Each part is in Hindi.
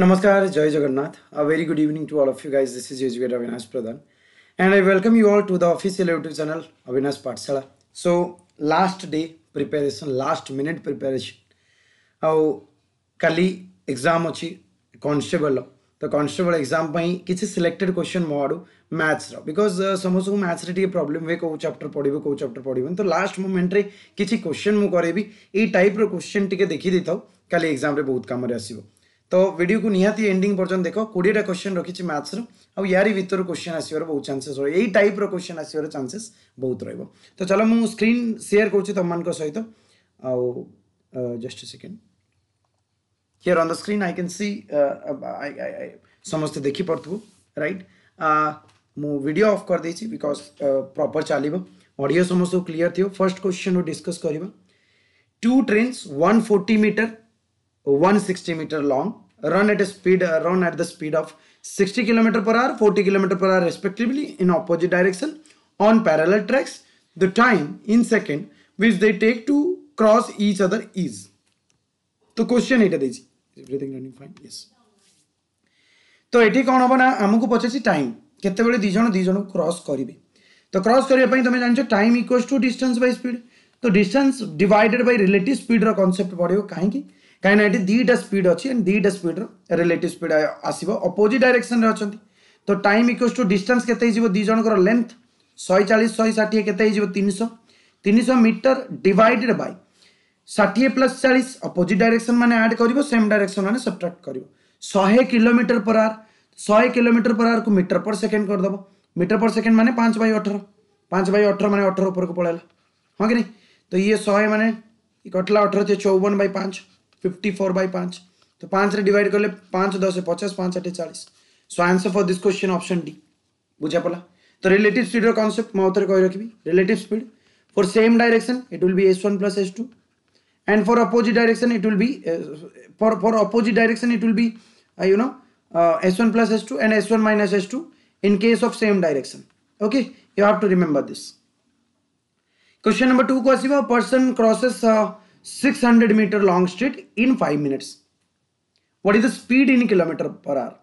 नमस्कार जय Jagannath a very good evening to all of you guys this is educator Avinash Pradhan and I welcome you all to the official YouTube channel Avinash Pathshala so last day preparation last minute preparation आउ कल एग्जाम अच्छी कनस्टेबल तो कनस्टेबल एग्जाम किसी सिलेक्टेड क्वेश्चन मोड़ मैथ्स बिकज समस्त मैथ्स प्रोब्लेम हुए कौ चैप्टर पढ़े कौ चैप्टर पढ़े तो लास्ट मोमेंट में किसी क्वेश्चन मुझे करी ये टाइप्र क्वेश्चन टी देखी था कल एग्जाम बहुत कम आसो तो वीडियो को निहाती एंडिंग पर्यटन देख कोड़े क्वेश्चन रखी मैथ्स रु यार भितर क्वेश्चन आसवर बहुत चान्सेस रही यही टाइप रोश्चन आसवर चान्सेस बहुत रोक तो चलो मुझे स्क्रीन सेयर कर सहित आउ just second here on the screen I can see समस्ते देखी पार्थ रईट मुडियो अफ करदे बिकज प्रपर चलो अडियो समस्त क्लीयर थी फर्स्ट क्वेश्चन डिस्कस करवा two trains one forty meter 160 meter long run at a speed uh, run at the speed of 60 km per hour 40 km per hour respectively in opposite direction on parallel tracks the time in second which they take to cross each other is तो क्वेश्चन एटा देछि एवरीथिंग रनिंग फाइन यस तो एठी कोन हबो ना हमकु पछाछि टाइम केते बेले दि जण दि जण क्रॉस करिवे तो क्रॉस करिया पई तमे जानछो time equals to distance by speed तो distance divided by relative speed रो कांसेप्ट पढियो काहे कि କାହିଁକିନା ଏଠି ଦୁଇଟା ସ୍ପିଡ୍ ଅଛି ଦୁଇଟା ସ୍ପିଡ୍ର ରିଲେଟିଭ୍ ସ୍ପିଡ୍ ଆସିବ ଅପୋଜିଟ୍ ଡାଇରେକ୍ସନ୍ରେ ଅଛନ୍ତି ତ ଟାଇମ୍ ଇକ୍ୱସ୍ ଟୁ ଡିଷ୍ଟାନ୍ସ କେତେ ହେଇଯିବ ଦୁଇ ଜଣଙ୍କର ଲେନ୍ଥ ଶହେ ଚାଳିଶ ଶହେ ଷାଠିଏ କେତେ ହେଇଯିବ ତିନିଶହ ତିନିଶହ ମିଟର ଡିଭାଇଡେଡ୍ ବାଇ ଷାଠିଏ ପ୍ଲସ୍ ଚାଳିଶ ଅପୋଜିଟ୍ ଡାଇରେକ୍ସନ୍ ମାନେ ଆଡ଼୍ କରିବ ସେମ୍ ଡାଇରେକ୍ସନ୍ ମାନେ ସବ୍ଟ୍ରାକ୍ଟ କରିବ ଶହେ କିଲୋମିଟର ପର ଆର୍ ଶହେ କିଲୋମିଟର ପର ଆର୍କୁ ମିଟର ପର ସେକେଣ୍ଡ କରିଦେବ ମିଟର ପର ସେକେଣ୍ଡ ମାନେ ପାଞ୍ଚ ବାଇ ଅଠର ପାଞ୍ଚ ବାଇ ଅଠର ମାନେ ଅଠର ଉପରକୁ ପଳେଇଲା ହଁ କି ନାହିଁ ତ ଇଏ ଶହେ ମାନେ କଟିଲା ଅଠର ଚଉବନ ବାଇ ପାଞ୍ଚ फिफ्टी फोर बै पाँच तो पाँच रे डिवाइड कले पाँच दस पचास पाँच आठ चालीस so answer for this question option D बुझा पड़ा तो रिलेटिव स्पीड कनसेप्ट मुझे कही रखी relative speed for same direction it will be S one plus S two and for opposite direction it will be for for opposite direction it will be you know S one plus S two and S one minus S two in case of same direction okay you have to remember this question number two को asiba person crosses uh, 600 meter long street in 5 minutes. What is the speed in kilometer per hour?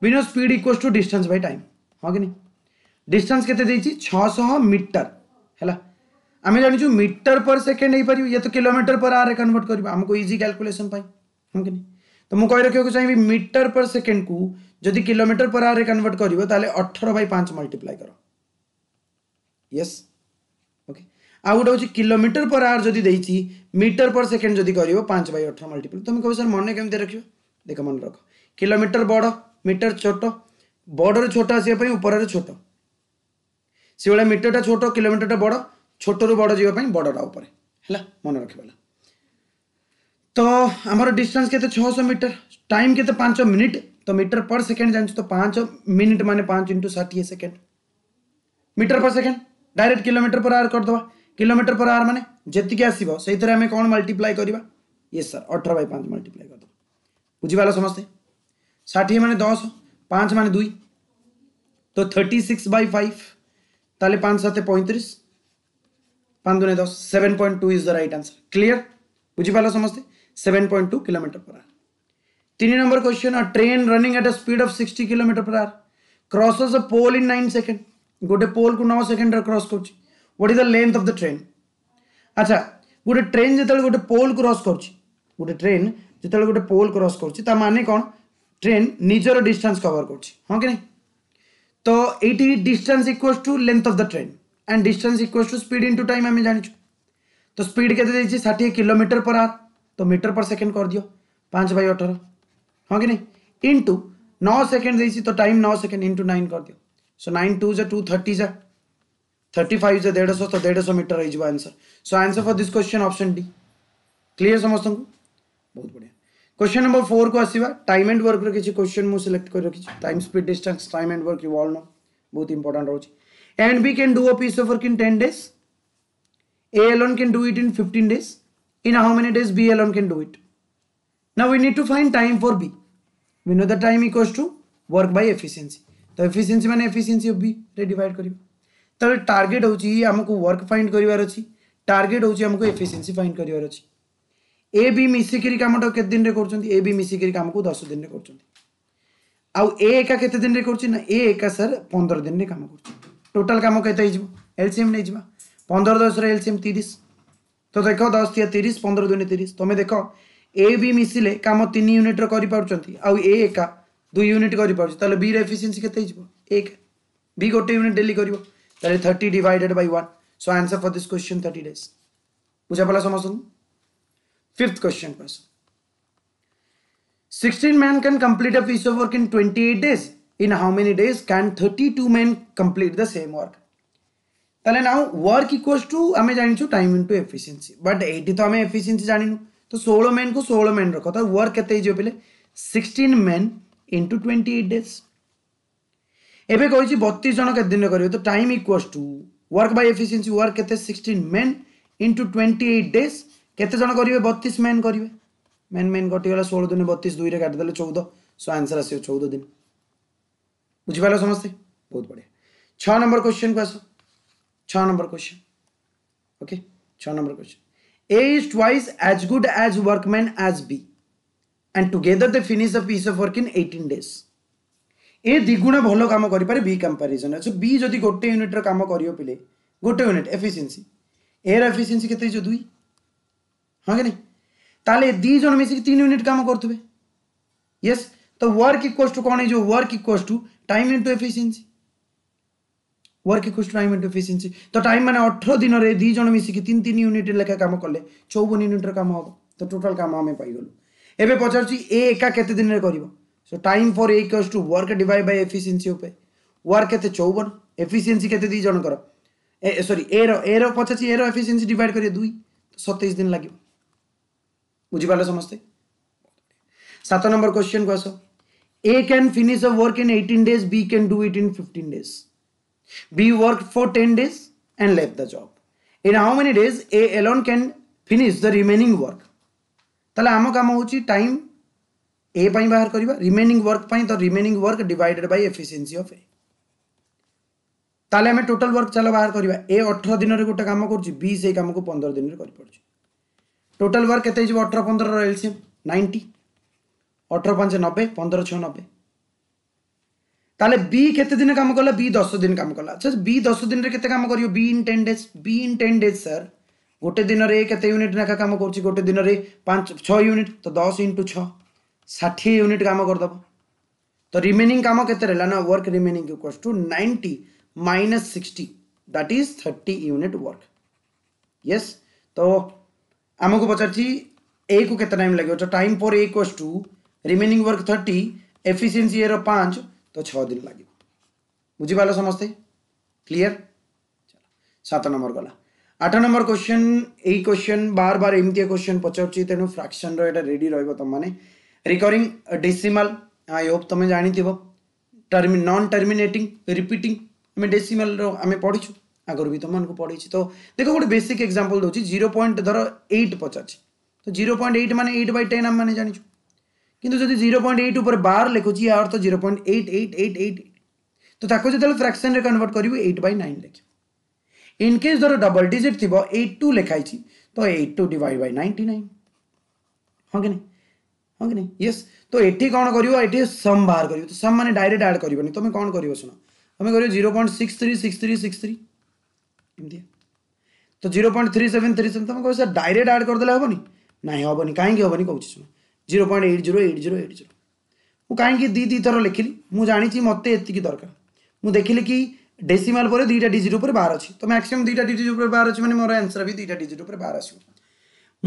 We know speed equals to distance by time. हाँ कि नहीं डिस्टेंस 600 मीटर है आम जानिछु मीटर पर सेकेंड हो पार ये तो किलोमीटर पर आर कन्वर्ट कर हमको इजी कैलकुलेशन हाँ कि नहीं तो मु रखा रखियो चाहिए मीटर पर सेकेंड को जदि किलोमीटर पर आर कन्वर्ट कर अठर बै पांच मल्टीप्लाई कर यस yes. आउ गोटे हूँ किलोमीटर पर आवर जब देती मीटर पर सेकेंड जदि कर पाँच बै अठर मल्टीपल तुम्हें कहो सर मन केमती रख देख मन रख कोमीटर बड़ मीटर छोट बड़ छोट आसपर छोट से भाई मीटरटा छोट कोमीटर टाइम बड़ छोटर बड़ जावाई बड़ा उपर है मन रखा तो आमर डिस्टान्स के छःश मीटर टाइम के पांच मिनिट तो मीटर पर सेकेंड जान तो पाँच मिनिट मान पाँच इंटू षाठी second metre per second direct kilometre per hour करदेगा किलोमीटर पर आवर मैंने जी आसमें कौन मल्टीप्लाय करवा ये सर अठर बै पाँच मल्टीप्लाय कर बुझीपाल समस्ते षाठी मान दस पाँच मान दुई तो थर्टी सिक्स बै फाइव ताले पाँच सात पैंतीस पाँच दुने दस seven point two is the right answer clear बुझिपाल समस्ते seven point two kilometre per hour तीन number question train running at a speed of sixty kilometre per hour crosses a pole in nine second गोटे पोल को नौ सेकेंड क्रॉस कर what is the length of the train अच्छा गोटे ट्रेन जो गोटे पोल क्रस कर गोटे ट्रेन जो गोटे पोल क्रस कर मानने कौन ट्रेन निजर डिस्टान्स कवर कर तो ये distance equal to length of the train and distance equal to speed into time आम जानू तो स्पीड के षाठी किलोमीटर पर आर तो मीटर पर सेकेंड कर दि पाँच बै अठर हाँ कि नहीं इंटू नौ सेकेंड दे तो टाइम नौ सेकेंड इंटु नाइन कर दि सो नाइन टू जो टू थर्टी जा थर्टी से डेढ़ तो डेढ़ सौ मीटर हो answer so answer for this question option D clear समस्त बहुत बढ़िया क्वेश्चन नंबर फोर को आसवा टाइम एंड वर्क किसी क्वेश्चन मुझे सिलेक्ट कर रखी time speed distance time and work you all know बहुत इंपोर्टां रोच and B can do a piece of work in ten days A alone can do it in fifteen days in how many days B alone can do it Now we need to find time for B we know the time equals to work by efficiency. तो efficiency मैंने efficiency of B, তাহলে ଟାର୍ଗେଟ୍ ହେଉଛି ଆମକୁ ୱାର୍କ ଫାଇଣ୍ଡ କରିବାର ଅଛି ଟାର୍ଗେଟ୍ ହେଉଛି ଆମକୁ ଏଫିସିଏନ୍ସି ଫାଇଣ୍ଡ କରିବାର ଅଛି ଏ ବି ମିଶିକିରି କାମଟା କେତେ ଦିନରେ କରୁଛନ୍ତି ଏ ବି ମିଶିକିରି କାମକୁ ଦଶ ଦିନରେ କରୁଛନ୍ତି ଆଉ ଏ ଏକା କେତେ ଦିନରେ କରୁଛି ନା ଏ ଏକା ସାର୍ ପନ୍ଦର ଦିନରେ କାମ କରୁଛି ଟୋଟାଲ କାମ କେତେ ହେଇଯିବ ଏଲସିଏମ୍ ନେଇଯିବା ପନ୍ଦର ଦଶରେ ଏଲସିଏମ୍ ତିରିଶ ତ ଦେଖ ଦଶ ଥିବା ତିରିଶ ପନ୍ଦର ଦୁଇରେ ତିରିଶ ତମେ ଦେଖ ଏ ବି ମିଶିଲେ କାମ ତିନି ୟୁନିଟ୍ର କରିପାରୁଛନ୍ତି ଆଉ ଏ ଏକା ଦୁଇ ୟୁନିଟ୍ କରିପାରୁଛି ତାହେଲେ ବିର ଏଫିସିଏନ୍ସି କେତେ ହେଇଯିବ ଏକ ବି ଗୋଟେ ୟୁନିଟ୍ ଡେଲି କରିବ that is 30 divided by 1 so answer for this question 30 days मुझे पहला समझ लूँ fifth question पर 16 men can complete a piece of work in 28 days in how many days can 32 men complete the same work তাহলে নাও ওয়ার্ক ইকুয়ালস টু আমি জানিছু time into efficiency but eighty তো আমি এফিসিয়েন্সি জানিনু তো ষোলো মেন কু ষোলো মেন রখ তো ওয়ার্ক কেতে হয়ে পিলে sixteen men into twenty eight days एवं कही बतीस जन के दिन कर तो time equals to work by efficiency work के sixteen men into twenty eight days केतजन करेंगे बतीस मेन करेंगे मेन मेन कटिगला षोल दिन बतीस दुई काटिदेले चौदह सो आंसर आस चौदह दिन बुझिपार समस्ते बहुत बढ़िया छः नंबर क्वेश्चन को आस छः नंबर क्वेश्चन ओके छः number question A is twice as good as workman as B and together they finish the piece of work in eighteen days ଏ ଦୁଇ ଭଲ କାମ କରିପାରେ ବି କମ୍ପାରିଜନ୍ ସୋ ବି ଯଦି ଗୋଟେ ୟୁନିଟ୍ର କାମ କରିବ ପିଲେ ଗୋଟେ ୟୁନିଟ୍ ଏଫିସିଏନ୍ସି ଏର ଏଫିସିଏନ୍ସି କେତେ ହେଇଯିବ ଦୁଇ ହଁ କି ନାହିଁ ତାହେଲେ ଦୁଇ ଜଣ ମିଶିକି ତିନି ୟୁନିଟ୍ କାମ କରୁଥିବେ ୟେସ୍ ତ ୱାର୍କ ଇକ୍ୱାଲ୍ସ ଟୁ କ'ଣ ହେଇଯିବ work equals to time into efficiency work equals to time into efficiency ତ ଟାଇମ୍ ମାନେ ଅଠର ଦିନରେ ଦୁଇ ଜଣ ମିଶିକି ତିନି ତିନି ୟୁନିଟ୍ ଲେଖା କାମ କଲେ ଚଉବନ ୟୁନିଟ୍ର କାମ ହେବ ତ ଟୋଟାଲ୍ କାମ ଆମେ ପାଇଗଲୁ ଏବେ ପଚାରୁଛି ଏ ଏକା କେତେ ଦିନରେ କରିବ so time for A equals to work divide by efficiency उपाय वर्क केते 54 एफिशिएंसी केते दी जन कर ए सॉरी ए रो ए रो 85 ए रो एफिशिएंसी डिवाइड करिए 2 27 दिन लागियो बुझी पाले समस्त सात नंबर क्वेश्चन को आसो A can finish a work in 18 days, B can do it in 15 days. B worked for 10 days and left the job. In how many days A alone can finish the remaining work? তাহলে আমার কাম হচ্ছে টাইম ए बाहर करवा रिमेनिंग वर्क तो remaining work divided by efficiency of A ताले आम टोटाल वर्क चल बाहर करवा ए अठर दिन में गोटे कम कर बी से कम को पंद्रह दिन में करपड़े टोटाल वर्क के अठर पंद्रह एलसीएम नाइंटी अठर पाँच नबे पंद्रह छः नबे তাহলে বি কেতে দিনে কাম কলা বি দশ দিন কাম কলা আচ্ছা বি দশ দিনের কেতে কাম করিব B in ten days B in ten days sir গোটে দিনরে কেতে ইউনিট লেখা কাম করছি গোটে দিনরে পাঁচ ছ ইউনিট তো দশ ইন্টু ছ षाठी यूनिट कम करदेव तो रिमेनिंग कम के work remaining equals to ninety minus sixty that is thirty unit work yes तो आम को पचार ए को कत टाइम लगे तो time for equals to remaining work thirty efficiency ये पाँच तो छदिन लगे बुझिपाल समस्ते क्लीयर सात नंबर गला आठ नंबर क्वेश्चन यही क्वेश्चन बार बार एमती क्वेश्चन पचार तेणु फ्राक्शन रेडी रही तुम मैंने रिकरिंग डेसीमाल आई होप तुम जाथ टर्मि नन टर्मिनेटिंग रिपीटिंग आम डेसिमल आम पढ़ी छु आगर भी तुमको पढ़ी तो देख गोटे बेसिक एक्जामपल दूँ जीरो पॉइंट धर एट पचार तो जीरो पॉइंट एट मैंने एट बै टेन आम मैंने जान छु कि जीरो पॉइंट एट उपर बार लिखुची या अर्थ zero point eight eight eight eight तो जो फ्राक्शन में कनवर्ट करू एट बै नाइन लिख इनकेस धर डबल डिजिट थी एट टू लिखाई तो eight two divide by ninety nine हाँ कि नहीं ହଁ କି ନାହିଁ ୟେସ୍ ତ ଏଠି କ'ଣ କରିବ ଏଠି ସମ୍ ବାହାର କରିବ ତ ସମ୍ ମାନେ ଡାଇରେକ୍ଟ ଆଡ଼୍ କରିବନି ତୁମେ କ'ଣ କରିବ ଶୁଣ ତୁମେ କରିବ zero point six three six three six three ଏମିତି ତ zero point three seven three seven ତୁମେ କହିବ ସାର୍ ଡାଇରେକ୍ଟ ଆଡ଼୍ କରିଦେଲେ ହେବନି ନାହିଁ ହେବନି କାହିଁକି ହେବନି କହୁଛି ଶୁଣ zero point eight zero eight zero eight zero ମୁଁ କାହିଁକି ଦୁଇ ଦୁଇ ଥର ଲେଖିଲି ମୁଁ ଜାଣିଛି ମୋତେ ଏତିକି ଦରକାର ମୁଁ ଦେଖିଲି କି ଡେସିମାଲ୍ ପରେ ଦୁଇଟା ଡିଜିଟ୍ ଉପରେ ବାର ଅଛି ତ ମ୍ୟାକ୍ସିମମ୍ ଦୁଇଟା ଡିଜିଟ୍ ଉପରେ ବାର ଅଛି ମାନେ ମୋର ଆନ୍ସର୍ ବି ଦୁଇଟା ଡିଜିଟ୍ ଉପରେ ବାର ଆସିବ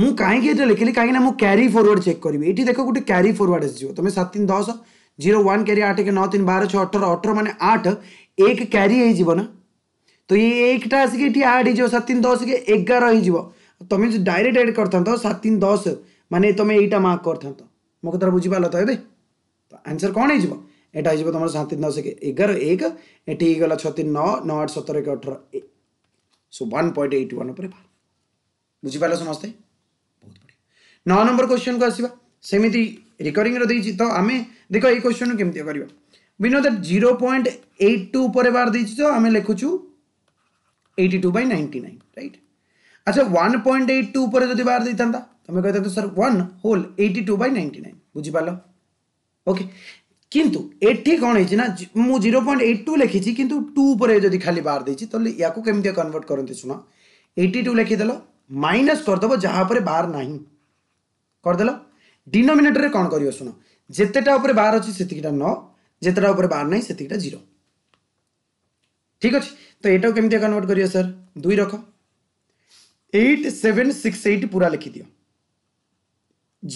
ମୁଁ କାହିଁକି ଏଇଟା ଲେଖିଲି କାହିଁକିନା ମୁଁ କ୍ୟାରି ଫରୱାର୍ଡ଼ ଚେକ୍ କରିବି ଏଠି ଦେଖ ଗୋଟେ କ୍ୟାରି ଫରୱାର୍ଡ଼ ଆସିଯିବ ତୁମେ ସାତ ତିନି ଦଶ ଜିରୋ ୱାନ୍ କ୍ୟାରି ଆଠ ଏକ ନଅ ତିନି ବାର ଛଅ ଅଠର ଅଠର ମାନେ ଆଠ ଏକ କ୍ୟାରି ହେଇଯିବ ନା ତ ଇଏ ଏକଟା ଆସିକି ଏଠି ଆଡ଼ ହେଇଯିବ ସାତ ତିନି ଦଶ କି ଏଗାର ହେଇଯିବ ତୁମେ ଯଦି ଡାଇରେକ୍ଟ ଆଡ଼୍ କରିଥାନ୍ତ ସାତ ତିନି ଦଶ ମାନେ ତୁମେ ଏଇଟା ମାର୍କ କରିଥାନ୍ତ ମୋ କଥାଟା ବୁଝିପାରିଲ ତ ଏବେ ତ ଆନ୍ସର୍ କ'ଣ ହେଇଯିବ ଏଇଟା ହେଇଯିବ ତୁମର ସାତ ତିନି ଦଶ ଏଗାର ଏକ ଏଠି ହେଇଗଲା ଛଅ ତିନି ନଅ ନଅ ଆଠ ସତର ଏକ ଅଠର so one point eight one ଉପରେ ବୁଝିପାରିଲ ସମସ୍ତେ नौ नंबर क्वेश्चन को ସେମିତି ରିକରିଂର ଦେଇଛି ତ ଆମେ ଦେଖ ଏଇ କ୍ୱେଶ୍ଚନ କେମିତି କରିବା we know that zero point eight two पर बार दीजिए तो two by ninety nine right अच्छा वन पॉइंट एट टू पर बार दे था तुम तो sir one whole eighty two by ninety nine बुझीपाल ओके किंतु एटी कौन है ना मुझे जीरो पॉइंट एट टू लिखी किंतु टू पर जब खाली बार देती तो या कमी कनभर्ट करते शुण एटी टू लिखीदेल माइनस करदेव जहाँ पर बार ना କରିଦେଲ ডিনোমিনেটরে କ'ଣ କରିବ ଶୁଣ ଯେତେଟା ଉପରେ ବାର ଅଛି ସେତିକିଟା ନଅ ଯେତେଟା ଉପରେ ବାର ନାହିଁ ସେତିକିଟା ଜିରୋ ଠିକ୍ ଅଛି ତ ଏଇଟାକୁ କେମିତି କନଭର୍ଟ କରିବ ସାର୍ ଦୁଇ ରଖ ଏଇଟ୍ ସେଭେନ୍ ସିକ୍ସ ଏଇଟ୍ ପୁରା ଲେଖିଦିଅ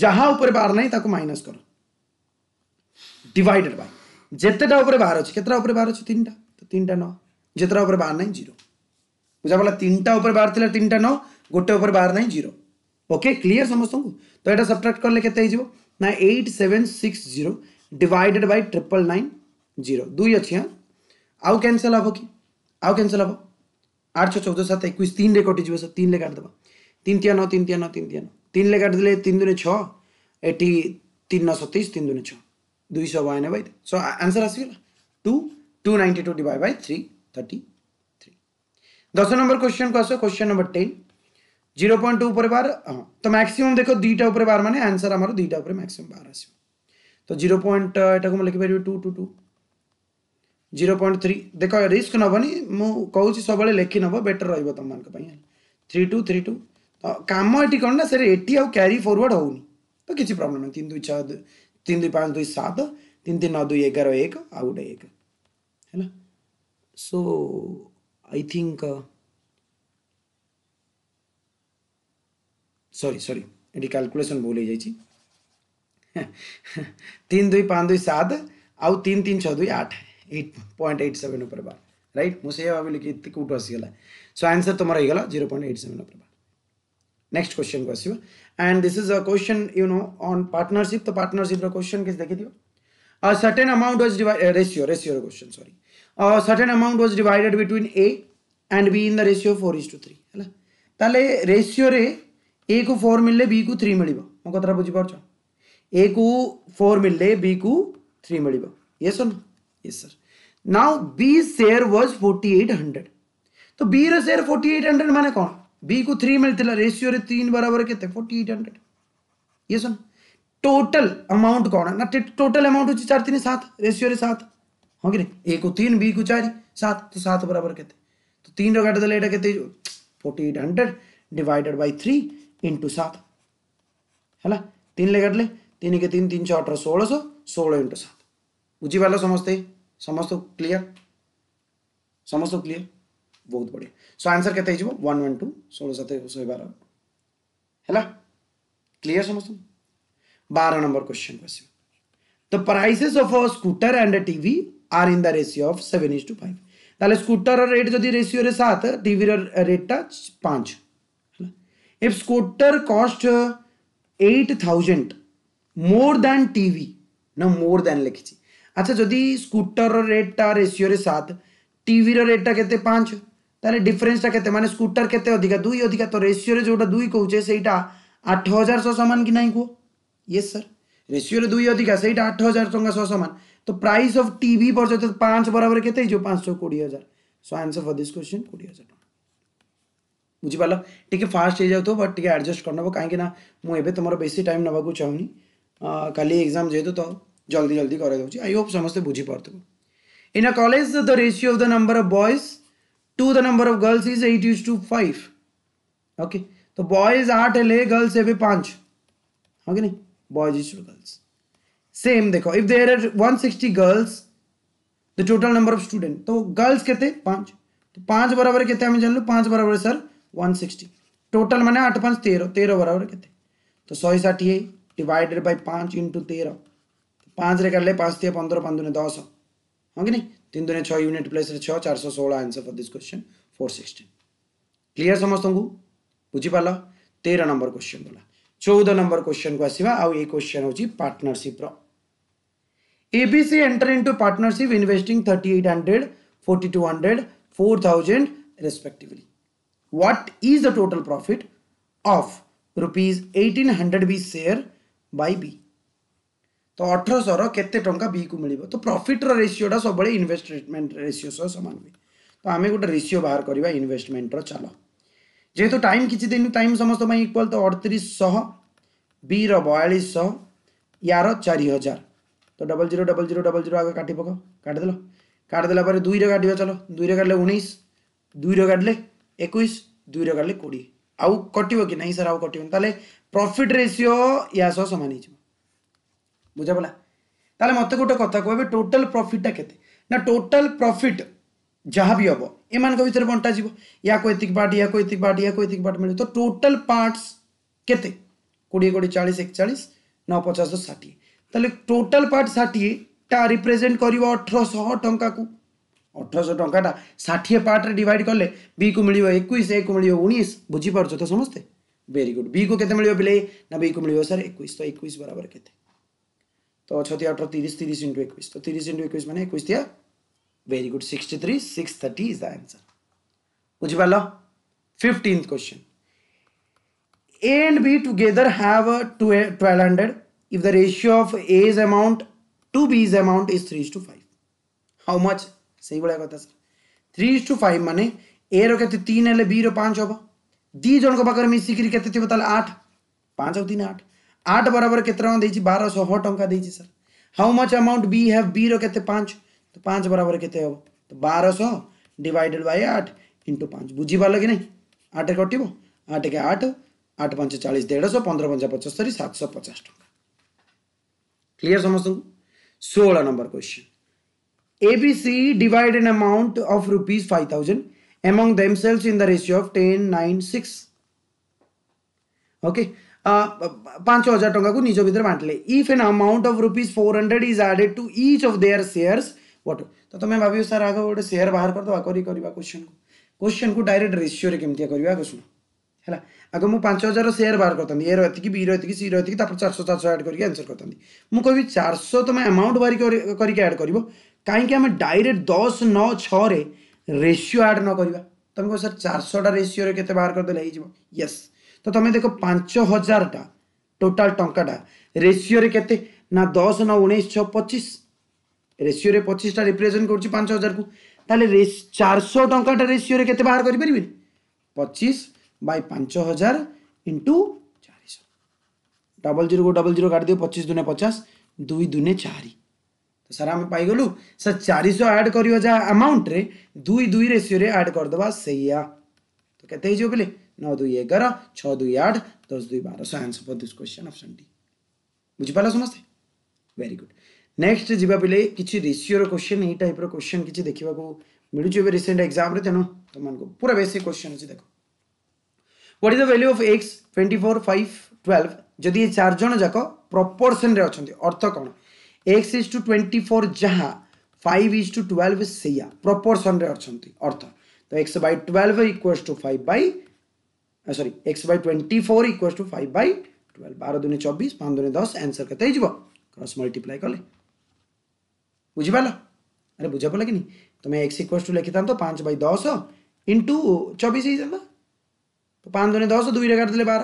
ଯାହା ଉପରେ ବାର ନାହିଁ ତାକୁ ମାଇନସ୍ କର ଡିଭାଇଡେଡ୍ ବାଇ ଯେତେଟା ଉପରେ ବାର ଅଛି କେତେଟା ଉପରେ ବାର ଅଛି ତିନିଟା ତ ତିନିଟା ନଅ ଯେତେଟା ଉପରେ ବାର ନାହିଁ ଜିରୋ ବୁଝା ପଡ଼ିଲା ତିନିଟା ଉପରେ ବାର ଥିଲା ତିନିଟା ନଅ ଗୋଟେ ଉପରେ ବାର ନାହିଁ ଜିରୋ ओके क्लीयर समस्त तो ये सब्ट्राक्ट कले के ना eight seven six zero divided by triple nine zero दुई अच्छी हाँ आउ कैनसल हम कि आउ कैनसल हम आठ छः चौदह सात एक तीन रे कटिज सर तीन काट दबा तीन तीन नौ तीन तीन नौ तीन तीन नौ तीन काट दिले तीन दुने छठी तीन नौ सतैश तीन दुने छः सौ बयानबे बै सो आंसर आसगला two two ninety two divide by three thirty three दस नंबर क्वेश्चन को आस question number ten zero point two bar हाँ तो देख देखो दुईटा बार मैंने आंसर आम दुईटा मैक्सीम बार आस तो जीरो पॉइंट यहाँ मुझे लिखिपर two two two zero point three देख रिस्क नबनी मुझे सब लिखी नब बेटर रोक तुम मैं थ्री टू थ्री टू तो कम ये कौन ना सर एटी आउ क्यारी फरवर्ड हो तो किसी प्रोब्लम ना तीन दुई छः तीन दुई पाँच दुई सात तीन तीन नौ दुई एगार एक आउ गए एक है so I think sorry sorry ये कैलकुलेशन भूल हो तीन दुई पाँच दुई सात आउ तीन तीन छः दुई आठ एट पॉइंट एट सेवेन उपर बार रईट मुझे भाविली कि ये कौट आसीगला सो आंसर तुम होगा जीरो पॉइंट एट सेवेन उपर बार नेक्स्ट क्वेश्चन को आसो and this is a question you know on partnership तो पार्टनरशिप क्वेश्चन किस देखी दियो certain amount was ratio ratio question sorry certain amount was divided between A and B in the ratio four is to three है रेसियो ए को फोर मिले बी को थ्री मिल मो कथा बुझीपार ए को फोर मिले बी को थ्री मिल ये सर ये sir now B share was hundred तो बी रे एट हंड्रेड मान कौन बी को मिलता मिलतिला रेशियो रे 3 बराबर एट हंड्रेड ये सुन टोटल अमाउंट कौन ना टोटल अमाउंट होची चार 3 7 रेशियो रे कि नहीं ए को तीन बी को चार सात तो सात बराबर के तो 3 रो काट देले तो एटा केते डिवाइडेड बाय थ्री इंटू सात है ना तीन ले कटले तीन के तीन तीन छः अठारह सोलह सौ सोलह इंटू सात बुझीपार समस्ते समस्त क्लीयर समस्त क्लीयर बहुत बढ़िया सो आंसर के वन वन टू षोल सात शहे बार है क्लीयर समस्त बारह नंबर क्वेश्चन को आस the prices of a scooter and a TV are in the ratio of seven is to five scooter rate जदि रेसीओ रे सात टीर रेटा पाँच if scooter cost eight thousand more than T ना मोर दैन लिखी अच्छा जदि स्कूटर रेटा रेसीो सात टी रेटा के पाँच तेल डिफरेन्सटा के मैंने स्कूटर केधिका दुई अधिका तो रेसीो जो दुई कौचे से आठ हजार शह सामान कि ना कहो ये सर रेसीो दुई अधिका से आठ हजार टाँह शह सामान तो प्राइस अफ टी पर्यटन पाँच बराबर के पाँच कोड़े हजार so answer for this question कोड़े हजार टाइम बुझिपाल टी फास्ट हो जाए बट टे आडजस्ट कर कहीं मुझे तुम बेस टाइम नाक चाहूनी कल एग्जाम जेहतु तो जल्दी जल्दी कर आई होप समेत बुझीपुर थो in a college the ratio of the number of boys to the number of girls is eight is to five okay तो बयज आठ हेल्ले गर्ल्स एवं पाँच हाँ boys is to girls same देख if there are one sixty girls the total number of student तो गर्ल्स के पाँच तो पाँच बराबर के जान लु पाँच बराबर सर वन सिक्सटी टोटल मैंने आठ पांच तेरह तेरह बराबर कहते तो शहे षाठी डिवाइडेड बाई पाँच इंटू तेरह पाँच रे कर ले पाँच थे पंद्रह पाँच दुने दस हाँ कि नहीं तीन दुनिया छः यूनिट प्लेस छः चार सौ षोह answer for this question four sixteen clear समस्त को बुझिपाल तेरह नंबर क्वेश्चन गला चौदह नंबर क्वेश्चन को आसवा आउ ये क्वेश्चन हूँ पार्टनरशिप्र C enter into partnership investing thirty eight hundred forty two hundred four thousand respectively what is the total profit of rupees 1800 b share by b तो अठर सौ के बी को मिले तो प्रॉफिट रेसीोटा सब इनमेंट रेसीो सह सामान हुए तो आम गोटे रेसीो बाहर करवा इनमेंट रल जेहेतु टाइम कि दिन टाइम समस्त इक्वाल तो अड़तीश बी रयालीस यार चार हजार तो double zero double zero double zero आगे काट काटदेल काटदेला दुई रटे चल दुई रटले उन्नीस दुई रटले ଏକୋଇଶ ଦୁଇରେ ଗଲେ କୋଡ଼ିଏ ଆଉ କଟିବ କି ନାହିଁ ସାର୍ ଆଉ କଟିବନି ତାହେଲେ ପ୍ରଫିଟ୍ ରେସିଓ ଏହା ସହ ସମାନ ହେଇଯିବ ବୁଝାପଡ଼ିଲା ତାହେଲେ ମୋତେ ଗୋଟେ କଥା କୁହ ଏବେ ଟୋଟାଲ୍ ପ୍ରଫିଟ୍ଟା କେତେ ନା ଟୋଟାଲ୍ ପ୍ରଫିଟ୍ ଯାହା ବି ହେବ ଏମାନଙ୍କ ଭିତରେ ବଣ୍ଟାଯିବ ୟାକୁ ଏତିକି ପାର୍ଟ ୟାକୁ ଏତିକି ପାର୍ଟ ୟାକୁ ଏତିକି ପାର୍ଟ ମିଳିବ ତ ଟୋଟାଲ୍ ପାର୍ଟସ୍ କେତେ କୋଡ଼ିଏ କୋଡ଼ିଏ ଚାଳିଶ ଏକଚାଳିଶ ନଅ ପଚାଶ ଷାଠିଏ ତାହେଲେ ଟୋଟାଲ୍ ପାର୍ଟ ଷାଠିଏଟା ରିପ୍ରେଜେଣ୍ଟ କରିବ ଅଠରଶହ ଟଙ୍କାକୁ अठरश टाटा षाठी पार्ट्रे डिड कले बी को मिले एक एक मिल उन्नीस बुझीप तो समस्ते भेरी गुड बी को कैसे बिले ना बी को मिले सर एक तो एक बराबर के तो छत अठर तीस तीस इंटु एक तो तीस इंटु एक मैंने एक very good six three six thirty is the answer बुझिपाल fifteen question A and B together have twelve hundred if the ratio of A's amount to B's amount is three to five how much सही भाया कथा थ्री इज टू फाइव मान ए रन बी रच हम दिजन पाखे मिसिक आठ पाँच तीन आठ आठ बराबर के बारह टाँह दे sir how much amount B have B रच तो पाँच बराबर के बारश डिडेड बै आठ इंटू पाँच पार कि नहीं आठ कटो आठ के आठ आठ पंच चालीस देढ़श पंद्रह पंचा पचस्तरी सात शौ पचास टाँग क्लीयर समस्त षोह number question ABC divide an amount of rupees 5000 among themselves in the ratio of 10, 9, 6. Okay. पांच हजार टका को निज भितर बांटले if an amount of rupees four hundred is added to each of their shares what तो तुम्हें भाभी सर आगे गोटे सेयर बाहर कर दवा करी करवा क्वेश्चन को क्वेश्चन को डायरेक्ट रेशियो रे केमतिया करवा को सुन ହେଲା ଆଗ ମୁଁ ପାଞ୍ଚ ହଜାରର ସେୟାର ବାହାର କରିଥାନ୍ତି ଏର ଏତିକି ବିର ଏତିକି ସିର ଏତିକି ତାପରେ ଚାରିଶହ ଚାରିଶହ ଆଡ଼୍ କରିକି ଆନ୍ସର କରିଥାନ୍ତି ମୁଁ କହିବି ଚାରିଶହ ତୁମେ ଆମାଉଣ୍ଟ ବାହାରି କରିକି ଆଡ଼୍ କରିବ କାହିଁକି ଆମେ ଡାଇରେକ୍ଟ ଦଶ ନଅ ଛଅରେ ରେସିଓ ଆଡ଼୍ ନ କରିବା ତୁମେ କହିବ ସାର୍ ଚାରିଶହଟା ରେସିଓରେ କେତେ ବାହାର କରିଦେଲେ ହେଇଯିବ ୟେସ୍ ତ ତୁମେ ଦେଖ ପାଞ୍ଚ ହଜାରଟା ଟୋଟାଲ୍ ଟଙ୍କାଟା ରେସିଓରେ କେତେ ନା ଦଶ ନଅ ଉଣେଇଶ ଛଅ ପଚିଶ ରେସିଓରେ ପଚିଶଟା ରିପ୍ରେଜେଣ୍ଟ କରୁଛି ପାଞ୍ଚ ହଜାରକୁ ତାହେଲେ ଚାରିଶହ ଟଙ୍କାଟା ରେସିଓରେ କେତେ ବାହାର କରିପାରିବେନି ପଚିଶ ବାଇ ପାଞ୍ଚ ହଜାର ଇଣ୍ଟୁ ଚାରିଶହ ଡବଲ୍ ଜିରୋକୁ ଡବଲ୍ ଜିରୋ କାଟିଦିଅ ପଚିଶ ଦୁନେ ପଚାଶ ଦୁଇ ଦୁନେ ଚାରି तो सारा आम पाईगलु सर चार सौ आड कर आमाउंट रे दुई दुई रेसीो आड करदे से तो कैसे हो पे नौ दुई एगार छः दुई आठ दस दुई बार so answer for this question option D बुझिपाल समस्ते वेरी गुड नेक्स्ट जी पे कि रेसीोर क्वेश्चन यही टाइप क्वेश्चन किसी देखा मिलूँ रिसेंट एक्जाम तेणु तुमको पूरा बेसिक क्वेश्चन अच्छे देख what is the value of x twenty four five twelve जदि चार जन जाक प्रपोर्सन अच्छा अर्थ कौन x is to twenty four जहाँ फाइव इज टू ट्वेल्व सेया प्रपोर्सन अर्थ तो x by twelve equals to five by sorry x by twenty four equals to five by twelve बार दुने चबीस पाँच दुने दस आंसर के क्रस मल्टीप्लाई कले बुझिपाल अरे बुझा पड़ा कि नहीं तुम्हें एक्स इक्वास टू लिखि था तो पाँच बै दस इंटू चबीस जाता तो पाँच दुने दस दुई काटिदे बार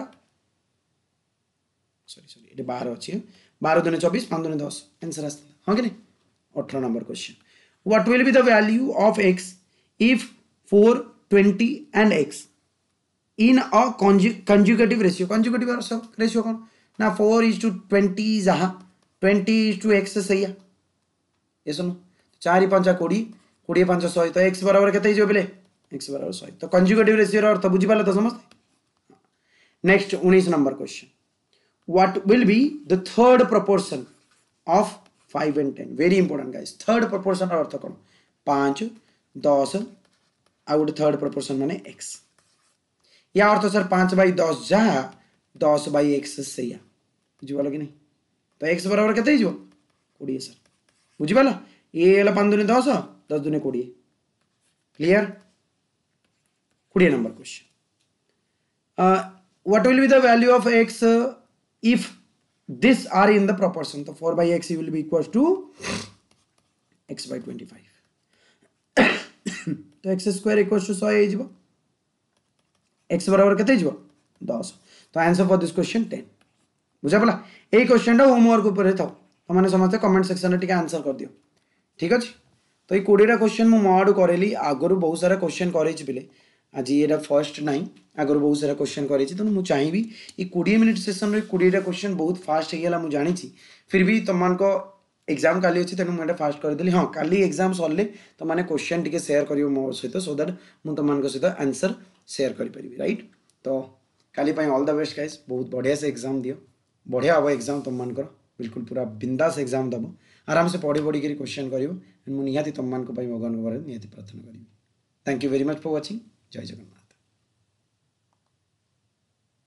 सरी सरी ये बार अच्छे बारह दुनिया चौबीस पाँच दुनिया दस आंसर आस हाँ कि नहीं अठारह number question what will be the value of x if four twenty and x in a conjugative ratio conjugative ratio कौन ना फोर इज टू ट्वेंटी जहाँ ट्वेंटी इज टू एक्स सही है ये सुनो चार पंचा कोड़ी कोड़े पंच शहे तो एक्स बराबर के बोले एक्स बराबर शहे तो कंजुकेटिव रेशियो अर्थ बुझीपाल तो, तो समस्त नेक्स्ट हाँ। उन्नीस number question what will be the third proportion of 5 and 10 very important guys third proportion of orthogonal 5 10 out third proportion मैंने एक्स या अर्थ सर पाँच बाई दस जहाँ दस बाई एक्स से बुझीपाल कि नहीं तो एक्स बराबर के कोड़े सर बुझीपाल ये पाँच दुने दस दस दुने कोड़े क्लीयर कोड़े number question what will be the value of x if this are in the proportion the 4 by x will be equals to x by 25 to तो x square equals to 100 शहे x बराबर कते के 10 तो आंसर फॉर दिस क्वेश्चन 10 बुझा पला ए क्वेश्चन टा होमवर्क ऊपर उपर तो माने समझते कमेंट सेक्शन रे आंसर कर दियो ठीक अछि तो ये कोड़ीटा क्वेश्चन मु आड़ करेली आगुरी बहुत सारा क्वेश्चन करै करे आज ये फर्स्ट ना आगर बहुत सारा क्वेश्चन करेंगे तेना चाहिए ये कोड़े मिनिट सेसन कोड़े क्वेश्चन बहुत फास्ट होगा मुझे जाची फिर भी तुम एग्जाम का तेनालीटा फास्ट करदेली हाँ का एग्जाम सरले तुमने क्वेश्चन टी सेयर कर मो सहित सो दैट मुझक सहित आंसर सेयर करी रईट तो कालीपाई अल द बेस्ट गाइज बहुत बढ़िया से एग्जाम दि बढ़िया हम एग्जाम तुम मान बिल्कुल पूरा बिंदास एग्जाम दब आराम से पढ़ी पढ़ी क्वेश्चन करम मानी भगवान निर्थना करी thank you very much for watching ジャイジャル